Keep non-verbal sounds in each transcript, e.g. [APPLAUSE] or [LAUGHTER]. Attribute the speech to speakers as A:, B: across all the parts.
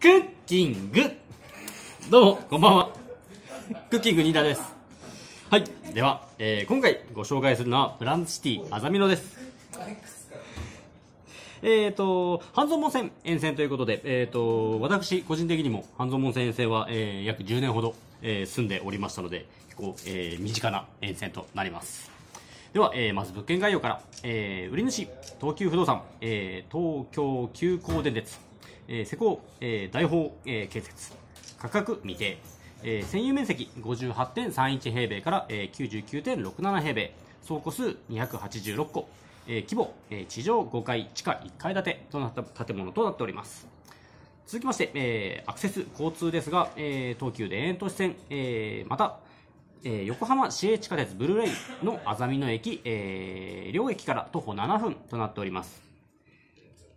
A: クッキングどうも、
B: こんばんは。クッキング新田です。はい。では、えー、今回ご紹介するのは、ブランチシティ、あざみ野です。えっ、ー、と、半蔵門線沿線ということで、えっ、ー、と、私、個人的にも半蔵門線沿線は、えー、約10年ほど、えー、住んでおりましたので、結構、えー、身近な沿線となります。では、えー、まず物件概要から、えー、売り主、東急不動産、えー、東京急行電鉄、えー、施工、えー、大砲、えー、建設、価格未定、えー、占有面積58.31平米から、えー、99.67平米、倉庫数286個、えー、規模、えー、地上5階、地下1階建てとなった建物となっております。続きまして、えー、アクセス、交通ですが、えー、東急田園都市線、えー、また、えー、横浜市営地下鉄ブルーレイのあざみ野駅、えー、両駅から徒歩7分となっております。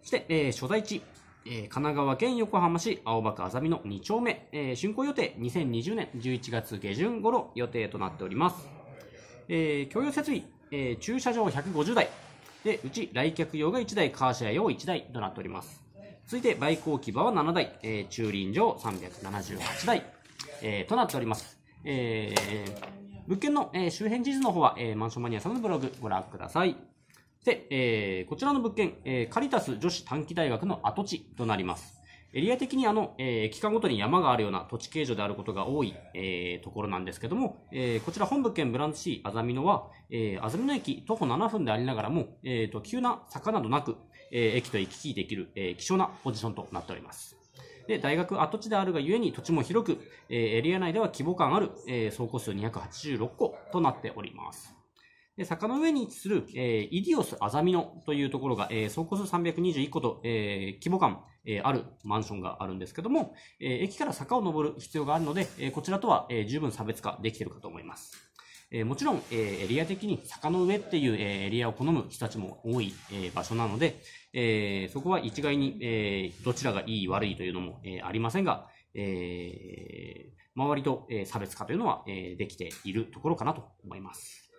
B: そして、えー、所在地、えー、神奈川県横浜市青葉区あざみ野2丁目、えー、竣工予定2020年11月下旬頃予定となっております。えー、共用設備、えー、駐車場150台、で、うち来客用が1台、カーシェア用1台となっております。続いて、バイク置き場は7台、えー、駐輪場378台、えー、となっております。えー、物件の、えー、周辺地図の方は、えー、マンションマニアさんのブログご覧ください。で、えー、こちらの物件、えー、カリタス女子短期大学の跡地となります。エリア的にあの、えー、期間ごとに山があるような土地形状であることが多い、えー、ところなんですけども、えー、こちら本物件ブランチ C あざみ野は、えー、あざみ野駅徒歩7分でありながらも、えーと急な坂などなく、えー、駅と行き来できる、えー、希少なポジションとなっております。で、大学跡地であるがゆえに土地も広く、えー、エリア内では規模感ある、えー、総戸数286個となっております。で、坂の上に位置する、えー、イディオス・アザミノというところが、えー、総戸数321個と、えー、規模感、えー、あるマンションがあるんですけども、えー、駅から坂を登る必要があるので、えー、こちらとは、えー、十分差別化できているかと思います。えもちろん、えエリア的に坂の上っていう、えエリアを好む人たちも多い、え場所なので、えそこは一概に、えどちらがいい悪いというのも、えありませんが、え周りと、え差別化というのは、えできているところかなと思います。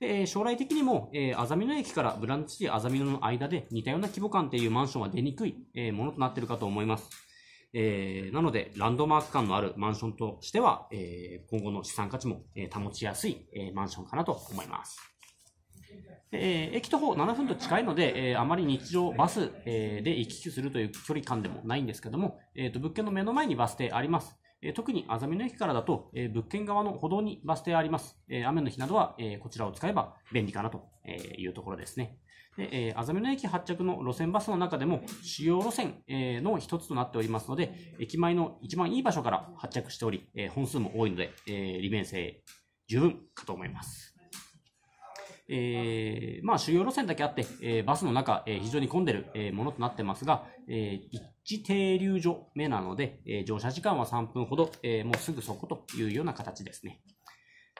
B: で、将来的にも、えあざみ野駅からブランチ市あざみ野の間で似たような規模感っていうマンションは出にくい、えものとなっているかと思います。えー、なので、ランドマーク感のあるマンションとしては、えー、今後の資産価値も、えー、保ちやすい、えー、マンションかなと思います。えー、駅徒歩7分と近いので、えー、あまり日常バス、えー、で行き来するという距離感でもないんですけども、えー、と物件の目の前にバス停あります。えー、特にあざみの駅からだと、えー、物件側の歩道にバス停あります。えー、雨の日などは、えー、こちらを使えば便利かなというところですね。で、えー、あざみ野駅発着の路線バスの中でも主要路線、えー、の一つとなっておりますので、駅前の一番いい場所から発着しており、えー、本数も多いので、えー、利便性十分かと思います。えー、まあ主要路線だけあって、えー、バスの中、えー、非常に混んでる、えー、ものとなってますが、えー、一停留所目なので、えー、乗車時間は3分ほど、えー、もうすぐそこというような形ですね。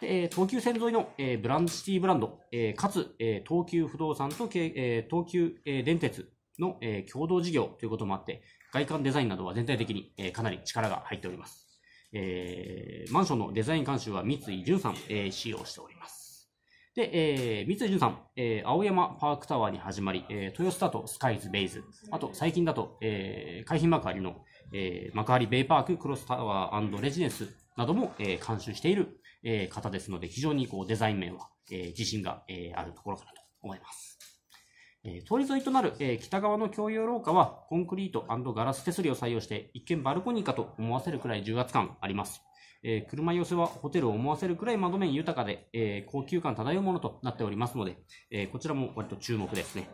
B: え東急線沿いの、えー、ブランドシティブランド、えー、かつ、えー、東急不動産と、えー、東急、えー、電鉄の、えー、共同事業ということもあって、外観デザインなどは全体的に、えー、かなり力が入っております。えー、マンションのデザイン監修は三井淳さん、えー、使用しております。で、えー、三井淳さん、えー、青山パークタワーに始まり、えー、豊洲だとスカイズベイズ、あと最近だと、えー、海浜幕張の、えー、幕張ベイパーククロスタワーレジネスなども、えー、監修しているえー、方ですので、非常にこうデザイン面は、えー、自信が、えー、あるところかなと思います。え通り沿いとなる、え北側の共用廊下は、コンクリートガラス手すりを採用して、一見バルコニーかと思わせるくらい重圧感あります。え車寄せはホテルを思わせるくらい窓面豊かで、え高級感漂うものとなっておりますので、えこちらも割と注目ですね。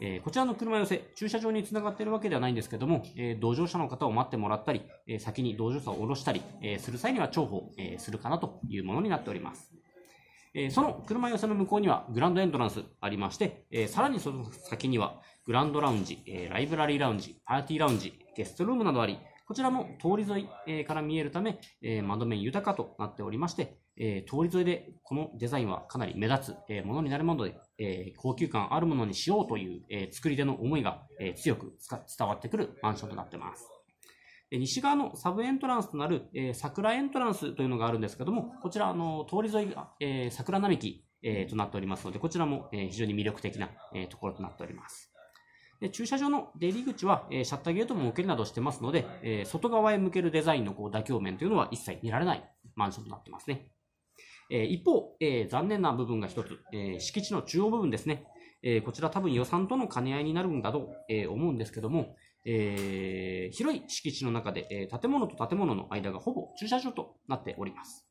B: えー、こちらの車寄せ、駐車場につながっているわけではないんですけども、えー、同乗者の方を待ってもらったり、えー、先に同乗者を降ろしたり、えする際には重宝、えするかなというものになっております。えその車寄せの向こうにはグランドエントランスありまして、えさらにその先にはグランドラウンジ、えライブラリーラウンジ、パーティーラウンジ、ゲストルームなどあり、こちらも通り沿い、えー、から見えるため、えー、窓面豊かとなっておりまして、えー、通り沿いでこのデザインはかなり目立つ、えものになるもので、えー、高級感あるものにしようという、えー、作り手の思いが、えー、強く伝わってくるマンションとなってます。西側のサブエントランスとなる、え桜エントランスというのがあるんですけども、こちら、あの、通り沿いが、え桜並木、えとなっておりますので、こちらも、え非常に魅力的な、えところとなっております。で駐車場の出入り口は、えシャッターゲートも設けるなどしてますので、え外側へ向けるデザインのこう妥協面というのは一切見られないマンションとなってますね。え一方、え残念な部分が一つ、え敷地の中央部分ですね。えこちら多分予算との兼ね合いになるんだと、え思うんですけども、え広い敷地の中で、え建物と建物の間がほぼ駐車場となっております。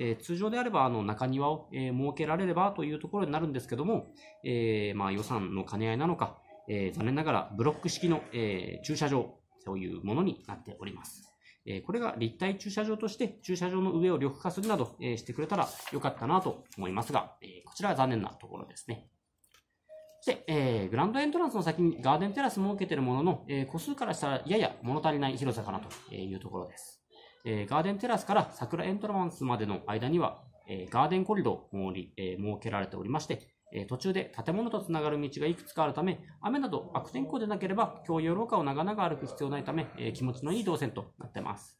B: え通常であればあの中庭を、え設けられればというところになるんですけども、えまあ、予算の兼ね合いなのか、え残念ながらブロック式の、え駐車場というものになっております。えこれが立体駐車場として駐車場の上を緑化するなど、えしてくれたらよかったなと思いますが、えこちらは残念なところですね。そして、えグランドエントランスの先にガーデンテラス設けてるものの、え個数からしたらやや物足りない広さかなというところです。えガーデンテラスから桜エントランスまでの間には、えガーデンコリドをえ設けられておりまして、え途中で建物とつながる道がいくつかあるため、雨など悪天候でなければ、共用廊下を長々歩く必要ないため、え気持ちのいい動線となってます。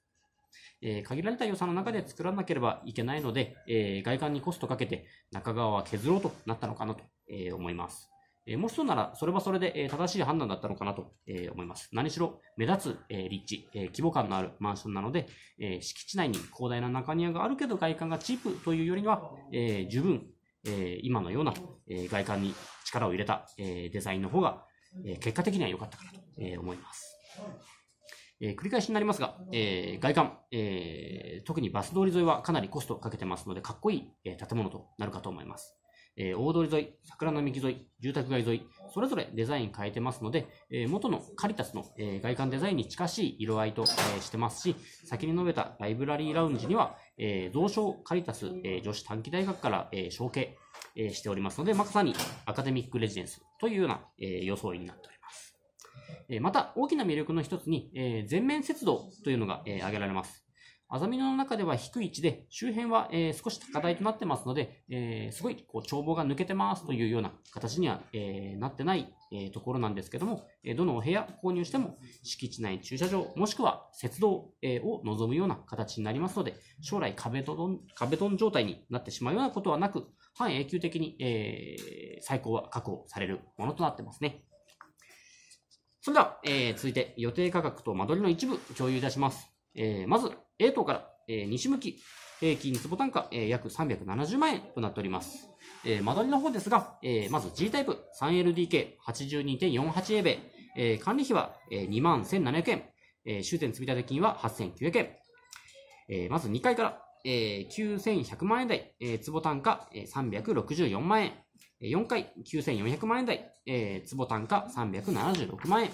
B: え限られた予算の中で作らなければいけないので、え外観にコストかけて中側は削ろうとなったのかなと、え思います。えもしそうなら、それはそれで、え正しい判断だったのかなと、え思います。何しろ、目立つ、え立地、え規模感のあるマンションなので、え敷地内に広大な中庭があるけど外観がチープというよりは、え十分えー、今のような、えー、外観に力を入れた、えー、デザインの方が、えー、結果的には良かったかなと、えー、思います。えー、繰り返しになりますが、えー、外観、えー、特にバス通り沿いはかなりコストをかけてますので、かっこいい、えー、建物となるかと思います。えー、大通り沿い、桜並木沿い、住宅街沿い、それぞれデザイン変えてますので、えー、元のカリタスの、えー、外観デザインに近しい色合いと、えー、してますし、先に述べたライブラリーラウンジには、えー、蔵書カリタス、えー、女子短期大学から、えー、承継、えー、しておりますので、まさにアカデミックレジデンスというような、えー、装いになっております。えー、また、大きな魅力の一つに、えー、全面接度というのが、えー、挙げられます。アザミの中では低い位置で、周辺は、え少し高台となってますので、えすごいこう眺望が抜けてますというような形には、えなってない、えところなんですけども、えどのお部屋購入しても敷地内駐車場、もしくは雪道、えを望むような形になりますので、将来壁ドン壁状態になってしまうようなことはなく、半永久的に、え最高は確保されるものとなってますね。それでは、え続いて予定価格と間取りの一部共有いたします。えー、まず A 棟から、え西向き、平均坪単価、え約370万円となっております。え間取りの方ですが、えまず G タイプ 3LDK82.48A 米、え管理費は、えー、21,700円、え終点積立金は8,900円。えまず2階から、えー、9100万円台、え坪単価、えー、364万円。4階9400万円台、えー、坪単価376万円。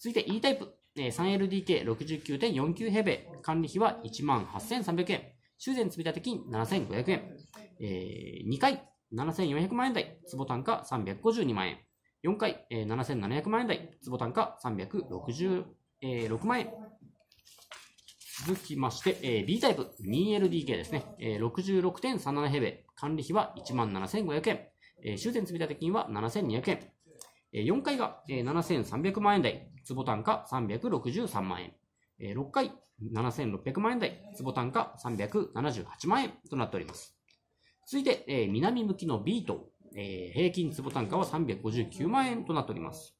B: 続いて E タイプ、3LDK69.49 平米、管理費は18,300円、修繕積立金7,500円、えー、2回7,400万円台、坪単価352万円、4回、えー、7,700万円台、坪単価366、えー、万円。続きまして、えー、B タイプ 2LDK ですね、えー、66.37平米、管理費は17,500円、えー、修繕積立金は7,200円、4階が7300万円台、坪単価363万円。6回7600万円台、坪単価378万円となっております。続いて、南向きの B と、平均坪単価は359万円となっております。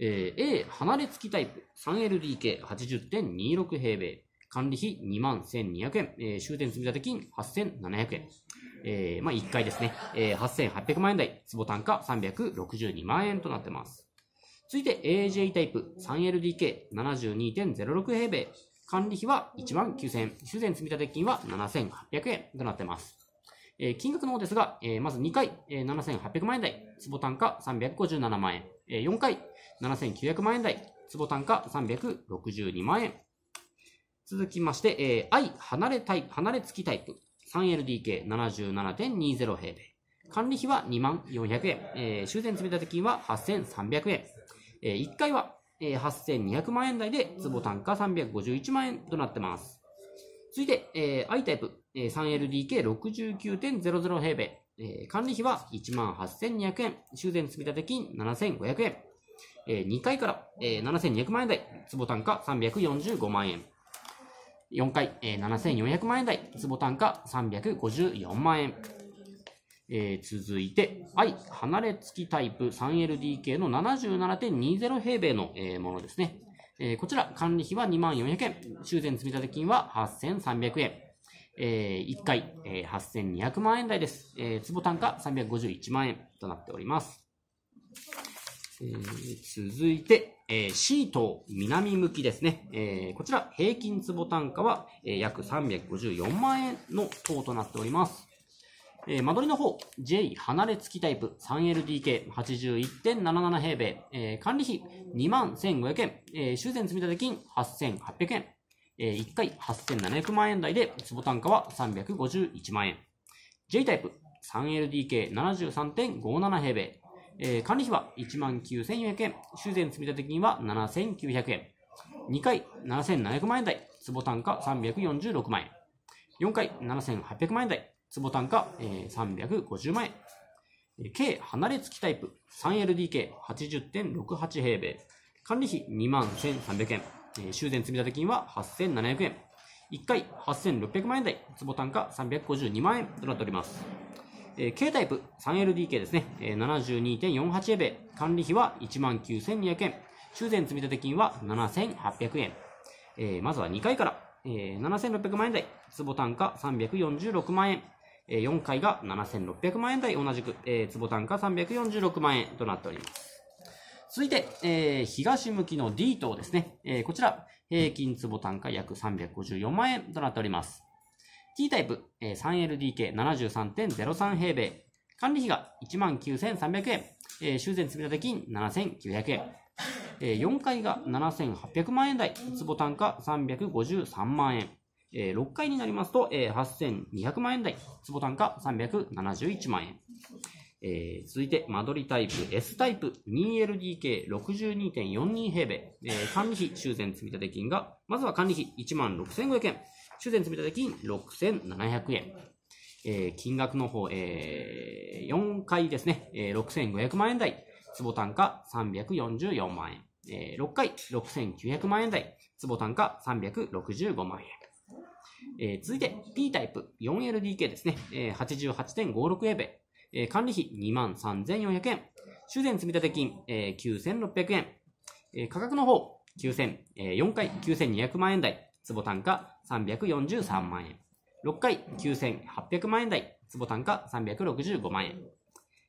B: A、離れ付きタイプ、3LDK80.26 平米。管理費21,200円、えー、終点積立金8,700円。えー、まあ、1回ですね、えー、8,800万円台、坪単価362万円となってます。続いて AJ タイプ 3LDK72.06 平米。管理費は19,000円。終電積立金は7,800円となってます。えー、金額の方ですが、えー、まず2回、えー、7800万円台、坪単価357万円。えー、4回、7900万円台、坪単価362万円。続きまして、えー、愛離れタイプ、離れ付きタイプ。3LDK77.20 平米。管理費は2万400円。えー、修繕積立金は8300円。えー、1階は、えー、8200万円台で、坪単価351万円となってます。続いて、えー、I タイプ、えー、3LDK69.00 平米。えー、管理費は1万8200円。修繕積立金7500円。えー、2階から、えー、7200万円台、坪単価345万円。4回、えー、7400万円台、坪単価354万円。えー、続いて、愛、離れ付きタイプ 3LDK の77.20平米の、えー、ものですね。えー、こちら、管理費は2400万円、修繕積立金は8300円。えー、1回、えー、8200万円台です。えー、坪単価351万円となっております。え続いて、えー、シート南向きですね。えー、こちら、平均坪単価は、えー、約354万円の等となっております。えー、間取りの方、J 離れ付きタイプ 3LDK81.77 平米、えー、管理費21,500円、えー、修繕積立金8,800円、えー、1回8,700万円台で、坪単価は351万円。J タイプ 3LDK73.57 平米、えー、管理費は19,400円、修繕積立金は7,900円、2回7,700万円台、坪単価346万円、4回7,800万円台、坪単価、えー、350万円、計離れ付きタイプ 3LDK80.68 平米、管理費21,300円、えー、修繕積立金は8,700円、1回8600万円台、坪単価352万円となっております。え K タイプ 3LDK ですね、え72.48平米管理費は19,200円、修繕積立金は7,800円。えまずは2階から、え7,600万円台、坪単価346万円、え4階が7600万円台同じく、え坪単価346万円となっております。続いて、えー、東向きの D 棟ですね。えー、こちら、平均坪単価約354万円となっております。T タイプ、え 3LDK73.03 平米。管理費が19,300円。えー、修繕積立金7,900円。えー、4階が7,800万円台。坪単価353万円。えー、6階になりますと、えー、8,200万円台。坪単価371万円。えー、続いて、間取りタイプ S タイプ 2LDK62.42 平米、えー、管理費修繕積立金が、まずは管理費16,500円、修繕積立金6700円。えー、金額の方、えー、4回ですね、えー、6500万円台、坪単価344万円。えー、6回6900万円台、坪単価365万円。えー、続いて P タイプ 4LDK ですね、えー、88.56英米、えー、管理費23,400円、修繕積立金、えー、9600円、えー、価格の方、9000、えー、4回9200万円台、坪単価343万円。6回9800万円台、坪単価365万円。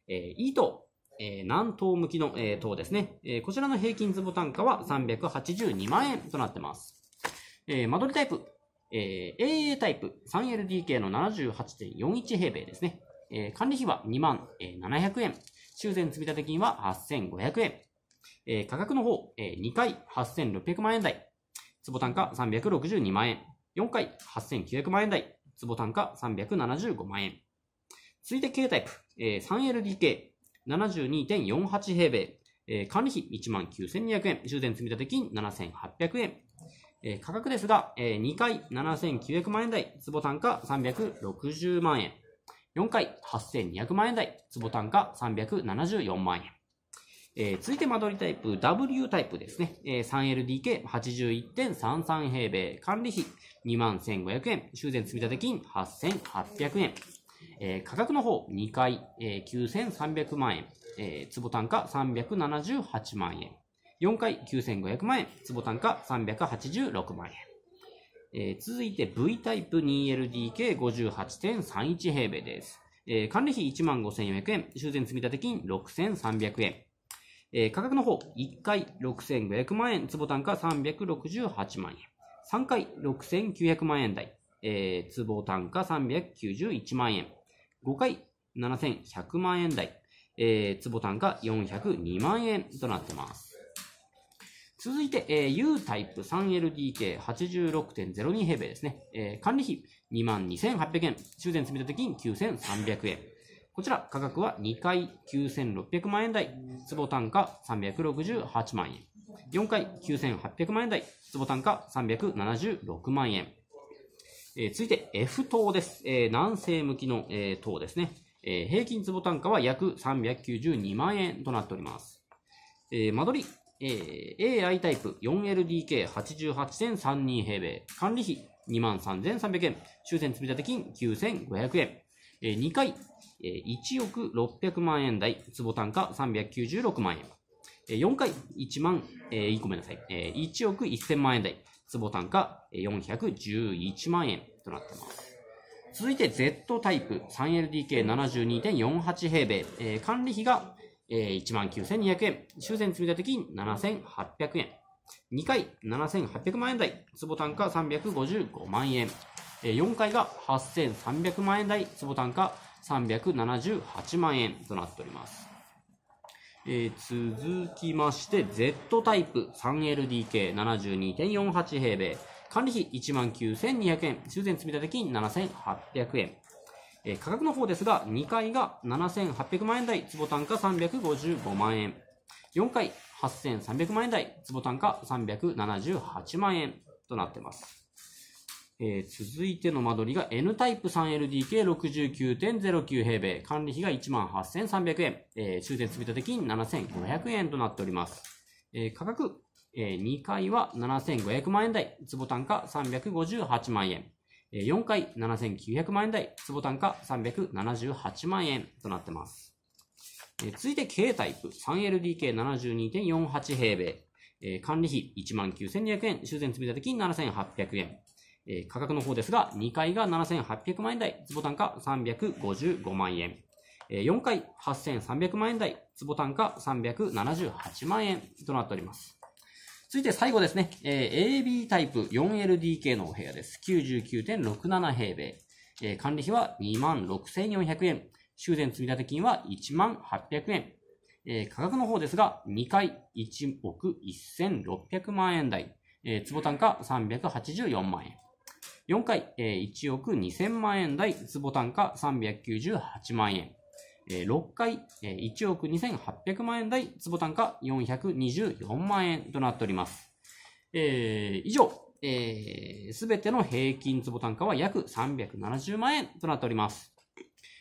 B: えー、E と、えー、南東向きの、えー、棟ですね、えー。こちらの平均坪単価は382万円となってます。えー、間取りタイプ、えー、AA タイプ 3LDK の78.41平米ですね。えー、管理費は2万、え700円。修繕積立金は8500円。えー、価格の方、えー、2回8600万円台。坪単価362万円。4回8900万円台。坪単価375万円。続いて K タイプ。3LDK72.48 平米。管理費19,200円。充電積立金7,800円。価格ですが、2回7,900万円台。坪単価360万円。4回8200万円台。坪単価374万円。えー、続いて間取りタイプ、W タイプですね。えー、3LDK81.33 平米、管理費21,500円、修繕積立金8,800円。えー、価格の方、2回、えー、9,300万円、えー、坪単価378万円。4回9500万円、坪単価386万円。えー、続いて V タイプ 2LDK58.31 平米です。えー、管理費15,400円、修繕積立金6,300円。えー、価格の方、1回6500万円、坪単価368万円。3回6900万円台、えー、坪単価391万円。5回7100万円台、えー、坪単価402万円となってます。続いて、えー、U タイプ 3LDK86.02 平米ですね。えー、管理費22,800円。修繕積立金9300円。こちら価格は2回9600万円台、坪単価368万円。4回9800万円台、坪単価376万円。えー、続いて F 棟です。えー、南西向きの、えー、棟ですね。えー、平均坪単価は約392万円となっております。えー、間取り、えー、AI タイプ 4LDK88.32 平米。管理費23,300円。修繕積立金9500円。えー、2回、えー、1億600万円台、坪単価396万円。えー、4回、1万、えー、ごめんなさい、えー、1億1000万円台、坪単価411万円となっています。続いて Z タイプ 3LDK72.48 平米、えー、管理費が、えー、19,200円、修繕積立金7,800円、2回7,800万円台、坪単価355万円、4回が8300万円台、坪単価378万円となっております。えー、続きまして、Z タイプ 3LDK72.48 平米。管理費19,200円。修繕積立金7,800円。えー、価格の方ですが、2階が7,800万円台、坪単価355万円。4階8,300万円台、坪単価378万円となってます。えー、続いての間取りが N タイプ 3LDK69.09 平米。管理費が18,300円。えー、修繕積立金7,500円となっております。えー、価格、えー、2階は7,500万円台。坪単価358万円。えー、4階7,900万円台。坪単価378万円となってます。えー、続いて K タイプ 3LDK72.48 平米。えー、管理費19,200円。修繕積立金7,800円。えー、価格の方ですが、2階が7800万円台、坪単価355万円。えー、4階8300万円台、坪単価378万円となっております。続いて最後ですね、えー、AB タイプ 4LDK のお部屋です。99.67平米。えー、管理費は26,400円。修繕積立金は1 8 0 0円。えー、価格の方ですが、2回1億1600万円台。えー、坪単価384万円。4回、えー、1億2000万円台、坪単価398万円。えー、6回、えー、1億2800万円台、坪単価424万円となっております。えー、以上、す、えー、べ、ての平均坪単価は約370万円となっております。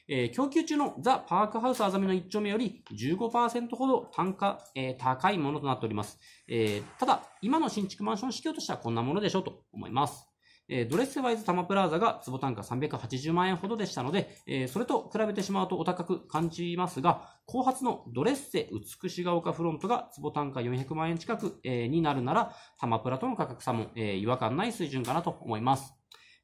B: えー、供給中のザ・パークハウスあざみの1丁目より15%ほど単価、えー、高いものとなっております。えー、ただ、今の新築マンション市況としてはこんなものでしょうと思います。えドレスワイズタマプラザが坪単価380万円ほどでしたので、えそれと比べてしまうとお高く感じますが、後発のドレッセ美しが丘フロントが坪単価400万円近く、えになるなら、タマプラとの価格差も、え違和感ない水準かなと思います。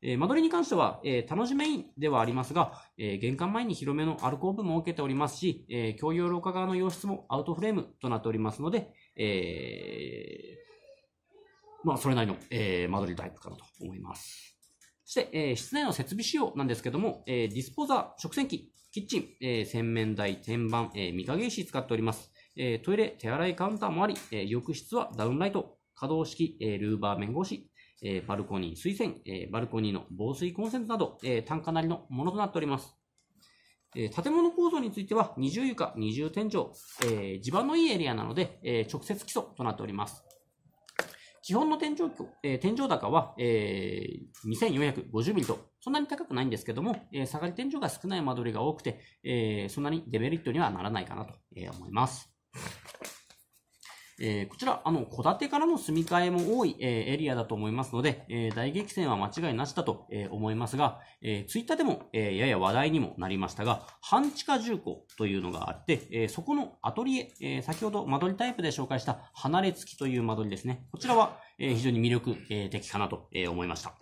B: え間取りに関しては、えー、楽しめインではありますが、えー、玄関前に広めのアルコーブも設けておりますし、えー、共用廊下側の洋室もアウトフレームとなっておりますので、えまあ、それなりの、えー、間取りタイプかなと思います。そして、えー、室内の設備仕様なんですけども、えー、ディスポーザー、食洗機、キッチン、えー、洗面台、天板、えー、御影石使っております。えー、トイレ、手洗いカウンターもあり、えー、浴室はダウンライト、可動式、えー、ルーバー面越し、えー、バルコニー、水洗、えー、バルコニーの防水コンセントなど、えー、単価なりのものとなっております。え建物構造については二重床、二重天井、えー、地盤のいいエリアなので、えー、直接基礎となっております。基本の天井えー、天井高は、えー、2450ミリと、そんなに高くないんですけども、えー、下がり天井が少ない間取りが多くて、えー、そんなにデメリットにはならないかなと思います。えー、こちら、あの、戸建てからの住み替えも多い、えー、エリアだと思いますので、えー、大激戦は間違いなしだと、えー、思いますが、えー、ツイッターでも、えー、やや話題にもなりましたが、半地下重工というのがあって、えー、そこのアトリエ、えー、先ほど間取りタイプで紹介した離れ付きという間取りですね。こちらは、えー、非常に魅力、えー、的かなと、えー、思いました。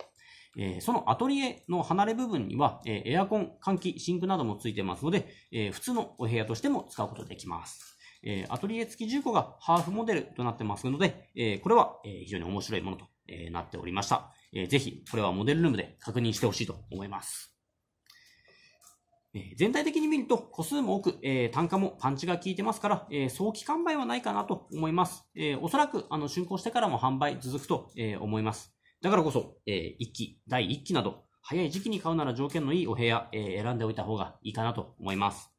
B: えー、そのアトリエの離れ部分には、えー、エアコン、換気、シンクなどもついてますので、えー、普通のお部屋としても使うことできます。えアトリエ付き1工がハーフモデルとなってますので、えこれは、え非常に面白いものと、えなっておりました。えぜひ、これはモデルルームで確認してほしいと思います。え全体的に見ると個数も多く、えー、単価もパンチが効いてますから、えー、早期完売はないかなと思います。えー、おそらく、あの、竣工してからも販売続くと、え思います。だからこそ、え1期、第1期など、早い時期に買うなら条件のいいお部屋、え選んでおいた方がいいかなと思います。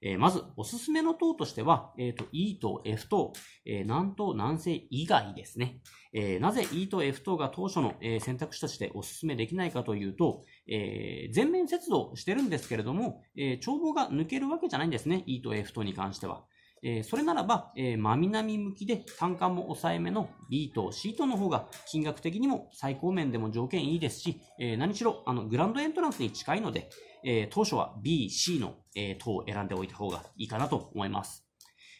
B: えー、まず、おすすめの党としては、えっ、ー、と、E と F 塔、えー、南東南西以外ですね。えなぜ E と F 塔が当初の、え選択肢としておすすめできないかというと、え全面接動してるんですけれども、え帳簿が抜けるわけじゃないんですね。E と F 塔に関しては。えー、それならば、えー、真南向きで単価も抑えめの B と C との方が金額的にも最高面でも条件いいですし、えー、何しろあのグランドエントランスに近いので、え当初は B、C の、えー、等を選んでおいた方がいいかなと思います。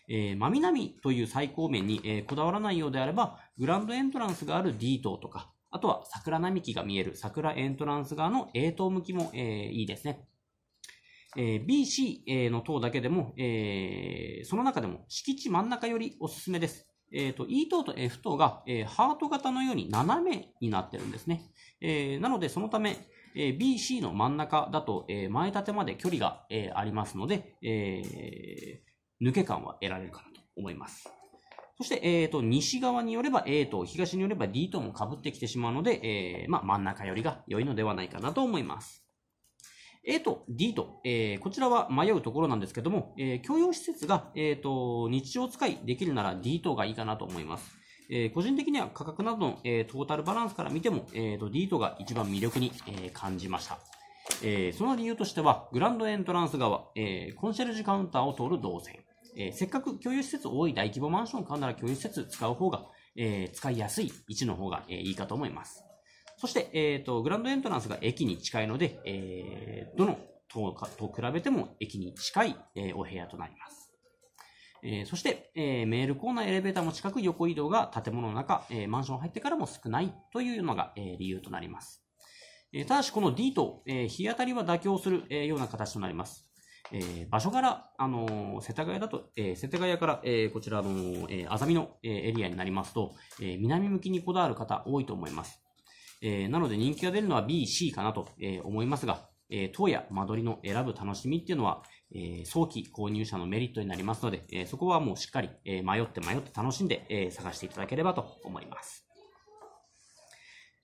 B: えー、真南という最高面に、えー、こだわらないようであれば、グランドエントランスがある D 棟とか、あとは桜並木が見える桜エントランス側の A 棟向きも、えー、いいですね。えー、BC、えの塔だけでも、えー、その中でも敷地真ん中よりおすすめです。えーと、E 塔と F 塔が、えー、ハート型のように斜めになってるんですね。えー、なのでそのため、えー、BC の真ん中だと、えー、前立てまで距離が、えー、ありますので、えー、抜け感は得られるかなと思います。そして、えーと、西側によれば A と東によれば D 塔も被ってきてしまうので、えーまあ、真ん中よりが良いのではないかなと思います。A と D と、えー、こちらは迷うところなんですけども、えー、共用施設が、えーと、日常使いできるなら D 等がいいかなと思います。えー、個人的には価格などの、えー、トータルバランスから見ても、えーと、D 等が一番魅力に、えー、感じました。えー、その理由としては、グランドエントランス側、えー、コンシェルジュカウンターを通る動線、えー、せっかく共有施設多い大規模マンション買うなら共有施設使う方が、えー、使いやすい位置の方が、えー、いいかと思います。そして、えっ、ー、と、グランドエントランスが駅に近いので、えー、どの塔と比べても駅に近い、えお部屋となります。えー、そして、えー、メールコーナー、エレベーターも近く横移動が建物の中、えー、マンション入ってからも少ないというのが、え理由となります。えただし、この D と、え日当たりは妥協する、えような形となります。え場所から、あの世田谷だと、え世田谷から、えこちらの、えー、あざみの、えエリアになりますと、え南向きにこだわる方多いと思います。えー、なので人気が出るのは B、C かなと、えー、思いますが、えー、当や間取りの選ぶ楽しみっていうのは、えー、早期購入者のメリットになりますので、えー、そこはもうしっかり、えー、迷って迷って楽しんで、えー、探していただければと思います。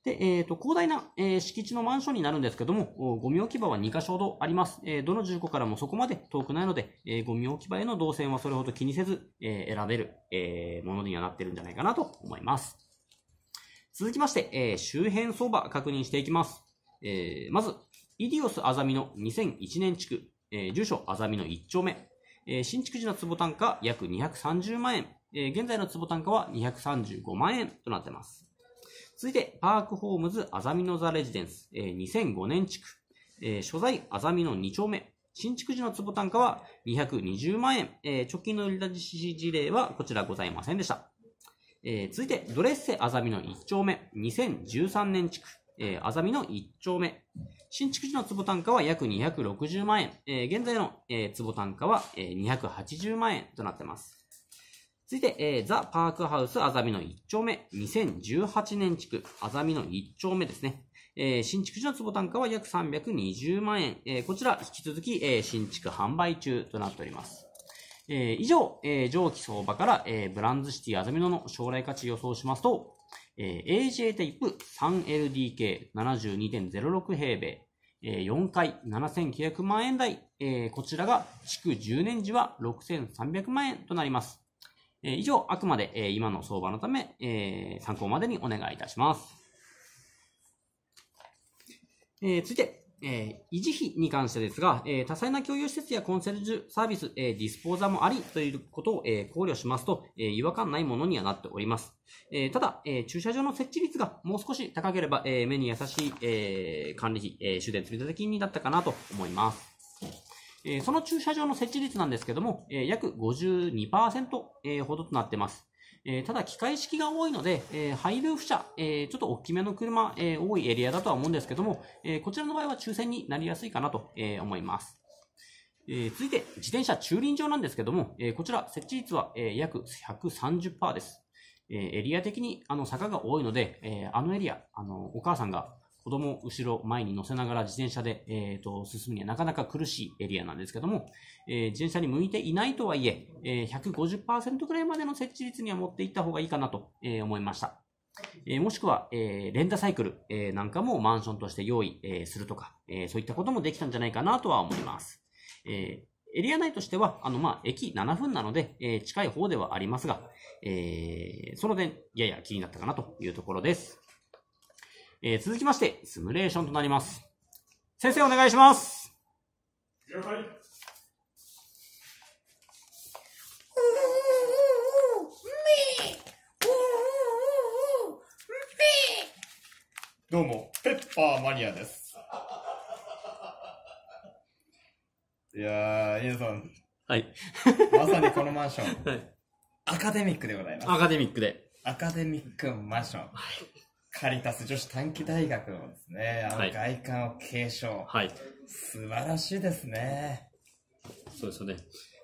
B: で、えっ、ー、と、広大な、えー、敷地のマンションになるんですけども、ゴミ置き場は2箇所ほどあります。えー、どの住戸からもそこまで遠くないので、えー、ゴミ置き場への動線はそれほど気にせず、えー、選べる、えー、ものにはなってるんじゃないかなと思います。続きまして、えー、周辺相場確認していきます。えー、まず、イディオスあざみの2001年地区、えー、住所あざみの1丁目、えー、新築時の坪単価約230万円、えー、現在の坪単価は235万円となっています。続いて、パークホームズあざみのザレジデンス、えー、2005年地区、えー、所在あざみの2丁目、新築時の坪単価は220万円、えー、直近の売り出し事例はこちらございませんでした。えー、続いて、ドレッセあざみの1丁目、2013年地区、えー、あざみの1丁目。新築時の坪単価は約260万円。えー、現在の、えー、坪単価は、えー、280万円となってます。続いて、えー、ザ・パークハウスあざみの1丁目、2018年地区、あざみの1丁目ですね。えー、新築時の坪単価は約320万円。えー、こちら、引き続き、えー、新築販売中となっております。えー、以上、えー、上記相場から、えー、ブランズシティアざミノの将来価値予想しますと、えー、AJ テイプ 3LDK72.06 平米、えー、4回7900万円台、えー、こちらが築10年時は6300万円となります。えー、以上、あくまで、えー、今の相場のため、えー、参考までにお願いいたします。えー、続いて、えー、維持費に関してですが、えー、多彩な共有施設やコンセルジュサービス、えー、ディスポーザーもありということを、え考慮しますと、え違和感ないものにはなっております。えただ、え駐車場の設置率がもう少し高ければ、え目に優しい、え管理費、え終電積立金になったかなと思います。えその駐車場の設置率なんですけども、え約52%、えほどとなってます。えー、ただ、機械式が多いので、えー、ハイルーフ車、えー、ちょっと大きめの車、え多いエリアだとは思うんですけども、えこちらの場合は抽選になりやすいかなと、え思います。え続いて、自転車駐輪場なんですけども、えこちら、設置率は、え約130%です。えエリア的に、あの、坂が多いので、えあのエリア、あの、お母さんが、子供後ろ前に乗せながら自転車で、えーと、進むにはなかなか苦しいエリアなんですけども、えー、自転車に向いていないとはいえ、えー、150%くらいまでの設置率には持っていった方がいいかなと、えー、思いました。えー、もしくは、えー、レンダサイクル、えー、なんかもマンションとして用意、えするとか、えそういったこともできたんじゃないかなとは思います。えエリア内としては、あの、まあ、駅7分なので、え近い方ではありますが、えその点、やや気になったかなというところです。えー、続きまして、シミュレーションとなります。先生お願いします。
A: はい。どうも、ペッパーマニアです。いやー、イエさん。はい。まさにこのマンション。[LAUGHS] はい、アカデミックでございます。アカデミックで。アカデミックマンション。はい。カリタス女子短期大学のですね、あの外観を継承。は
B: い。素
A: 晴らしいですね。
B: そうですよね。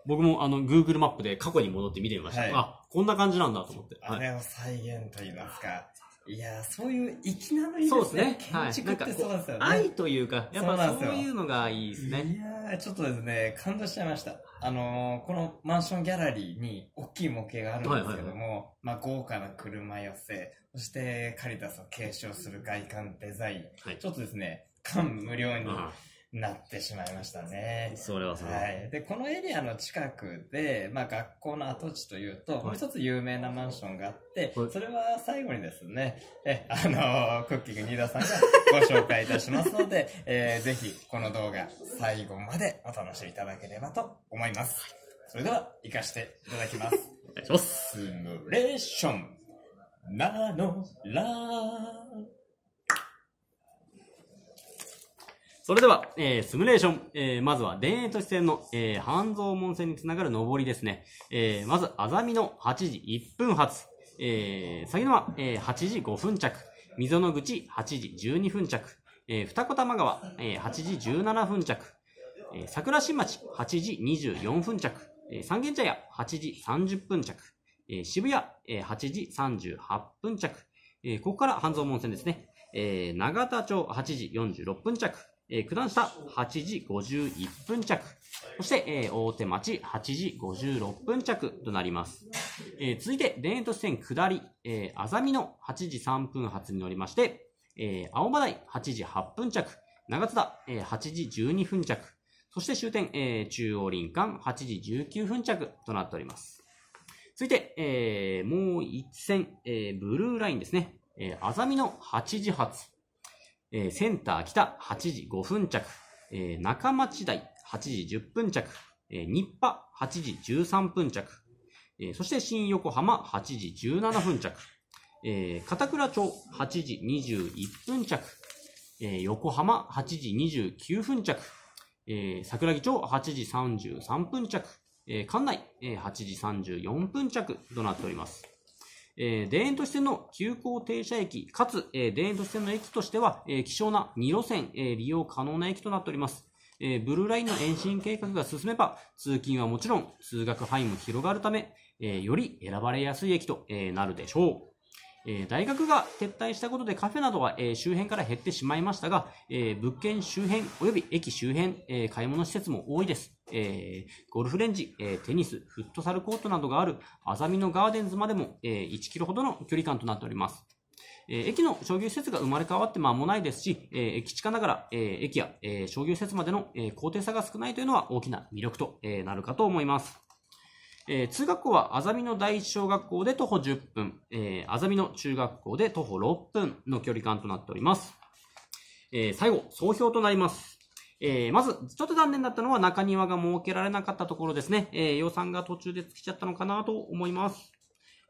B: 僕もあの、Google マップで過去に戻って見てみました。はいあ、こんな感じなんだと思って。あれを再現と言いますか。
A: いやそういう粋なのいいですね。そうですね。建築ってそうなんですよね。愛というか、やっぱそういうのがいいですね。いやちょっとですね、感動しちゃいました。あのー、このマンションギャラリーに大きい模型があるんですけども、はいはいはい、まあ豪華な車寄せ、そしてカリタスを継承する外観デザイン、はい、ちょっとですね、感無量に、なってしまいましたね。それはそれは。い。で、このエリアの近くで、まあ学校の跡地というと、もう一つ有名なマンションがあって、はい、それは最後にですね、え、あのー、クッキング新田さんが [LAUGHS] ご紹介いたしますので、えー、ぜひこの動画最後までお楽しみいただければと思います。それでは、行かしていただきます。お願いします。スムレーション、ナノラー。
B: それでは、えー、シミュレーション。えー、まずは、田園都市線の、えー、半蔵門線につながる上りですね。えー、まず、あざみの8時1分発。えー、先のは、えー、8時5分着。溝の口8時12分着。えー、二子玉川、えー、8時17分着。えー、桜新町8時24分着。えー、三軒茶屋8時30分着。えー、渋谷、えー、8時38分着。えー、ここから半蔵門線ですね。えー、長田町8時46分着。えー、九段下8時51分着。そして、えー、大手町8時56分着となります。えー、続いて、田園都市線下り、えー、あざみの8時3分発に乗りまして、えー、青葉台8時8分着。長津田、えー、8時12分着。そして終点、えー、中央林間8時19分着となっております。続いて、えー、もう一線、えー、ブルーラインですね。えー、あざみの8時発。えー、センター北8時5分着、えー、中町台8時10分着、えー、日波8時13分着、えー、そして新横浜8時17分着、えー、片倉町8時21分着、えー、横浜8時29分着、えー、桜木町8時33分着、えー、館内、えー、8時34分着となっております。えー、田園都市線の急行停車駅、かつ、えー、田園都市線の駅としては、えー、希少な2路線、えー、利用可能な駅となっております。えー、ブルーラインの延伸計画が進めば、通勤はもちろん、通学範囲も広がるため、えー、より選ばれやすい駅と、えー、なるでしょう。えー、大学が撤退したことでカフェなどは、えー、周辺から減ってしまいましたが、えー、物件周辺及び駅周辺、え買い物施設も多いです。えー、ゴルフレンジ、えー、テニス、フットサルコートなどがあるあざみのガーデンズまでも、えー、1キロほどの距離感となっております。え駅の商業施設が生まれ変わって間もないですし、え駅近ながら、え駅や、え商業施設までの、え高低差が少ないというのは大きな魅力と、えなるかと思います。えー、通学校はあざみの第一小学校で徒歩10分、えー、あざみの中学校で徒歩6分の距離感となっております。えー、最後、総評となります。えー、まず、ちょっと残念だったのは中庭が設けられなかったところですね。えー、予算が途中で尽きちゃったのかなと思います。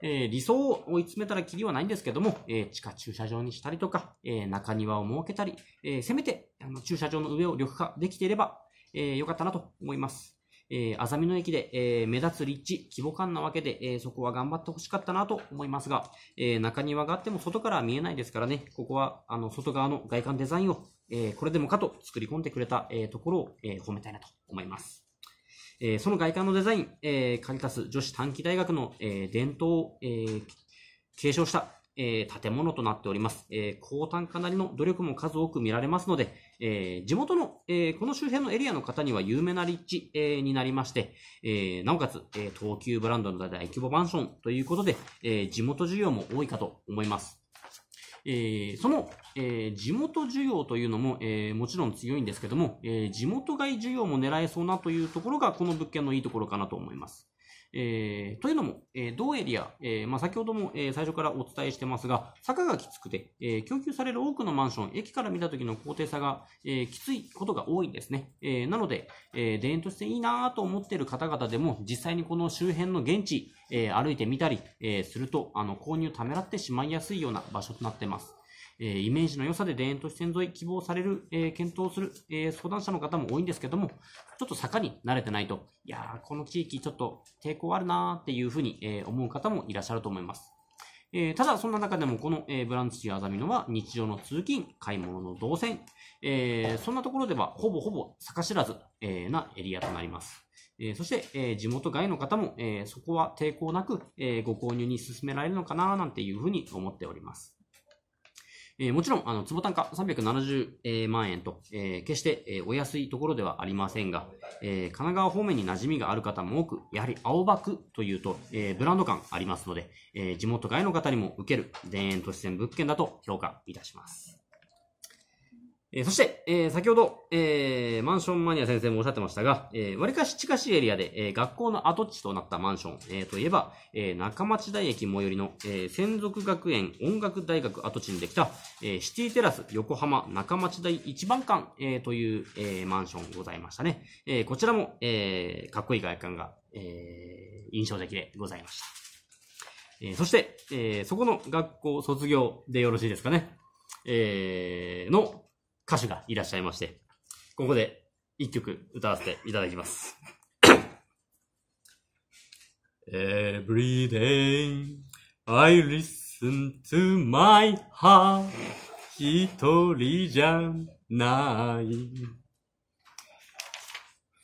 B: えー、理想を追い詰めたらきりはないんですけども、えー、地下駐車場にしたりとか、えー、中庭を設けたり、えせめてあの駐車場の上を緑化できていれば、え良かったなと思います。えあざみの駅で、え目立つ立地、規模感なわけで、えそこは頑張ってほしかったなと思いますが、え中庭があっても外からは見えないですからね、ここはあの外側の外観デザインをえー、これでもかと作り込んでくれた、えー、ところを、えー、褒めたいなと思います。えー、その外観のデザイン、えー、カリタス女子短期大学の、えー、伝統を、えー、継承した、えー、建物となっております。えー、高単価なりの努力も数多く見られますので、えー、地元の、えー、この周辺のエリアの方には有名な立地、えー、になりまして、えー、なおかつ、えー、東急ブランドの大規模マンションということで、えー、地元需要も多いかと思います。えー、その、えー、地元需要というのも、えー、もちろん強いんですけども、え地元外需要も狙えそうなというところが、この物件のいいところかなと思います。えー、というのも、えー、同エリア、えーまあ、先ほども、えー、最初からお伝えしてますが、坂がきつくて、えー、供給される多くのマンション、駅から見た時の高低差が、えー、きついことが多いんですね。えー、なので、えー、田園としていいなと思っている方々でも、実際にこの周辺の現地、えー、歩いてみたり、えー、すると、あの、購入ためらってしまいやすいような場所となってます。えイメージの良さで田園都市線沿い希望される、え検討する、え相談者の方も多いんですけども、ちょっと坂に慣れてないと、いやー、この地域ちょっと抵抗あるなーっていうふうに、え思う方もいらっしゃると思います。えー、ただ、そんな中でもこの、えー、ブランチアザミノは日常の通勤、買い物の動線、えー、そんなところではほぼほぼ坂知らず、えなエリアとなります。えそして、え地元外の方も、えそこは抵抗なく、えご購入に進められるのかななんていうふうに思っております。えもちろん、あの、坪単価370万円と、え決して、えお安いところではありませんが、え神奈川方面に馴染みがある方も多く、やはり青葉区というと、えブランド感ありますので、え地元外の方にも受ける田園都市線物件だと評価いたします。えー、そして、えー、先ほど、えー、マンションマニア先生もおっしゃってましたが、えー、割かし近しいエリアで、えー、学校の跡地となったマンション、えー、といえば、えー、中町大駅最寄りの、えー、専属学園音楽大学跡地にできた、えー、シティテラス横浜中町大一番館、えー、という、えー、マンションございましたね。えー、こちらも、えー、かっこいい外観が、えー、印象的でございました。えー、そして、えー、そこの学校卒業でよろしいですかね。えー、の、歌手がいらっしゃいまして、ここで一曲歌わせていただきます。
A: [COUGHS] Every day I listen to my heart 一人じゃない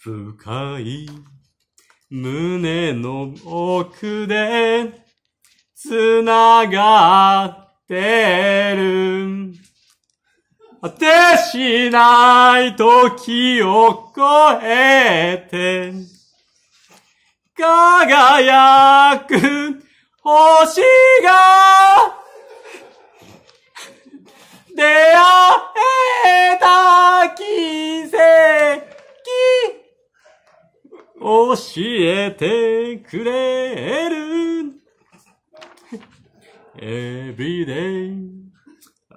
A: 深い胸の奥で繋がってる果てしない時を越えて、輝く星が、出会えた奇跡、教えてくれる。Every day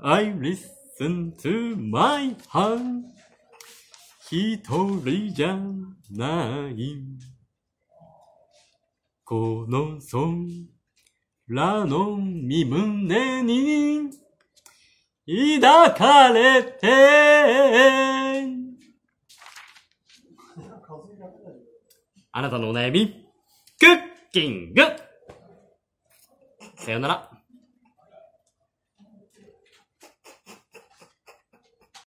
A: I listen. listen to my heart 一人じゃないこの空の身胸に抱かれてあなたのお悩みクッキングさよなら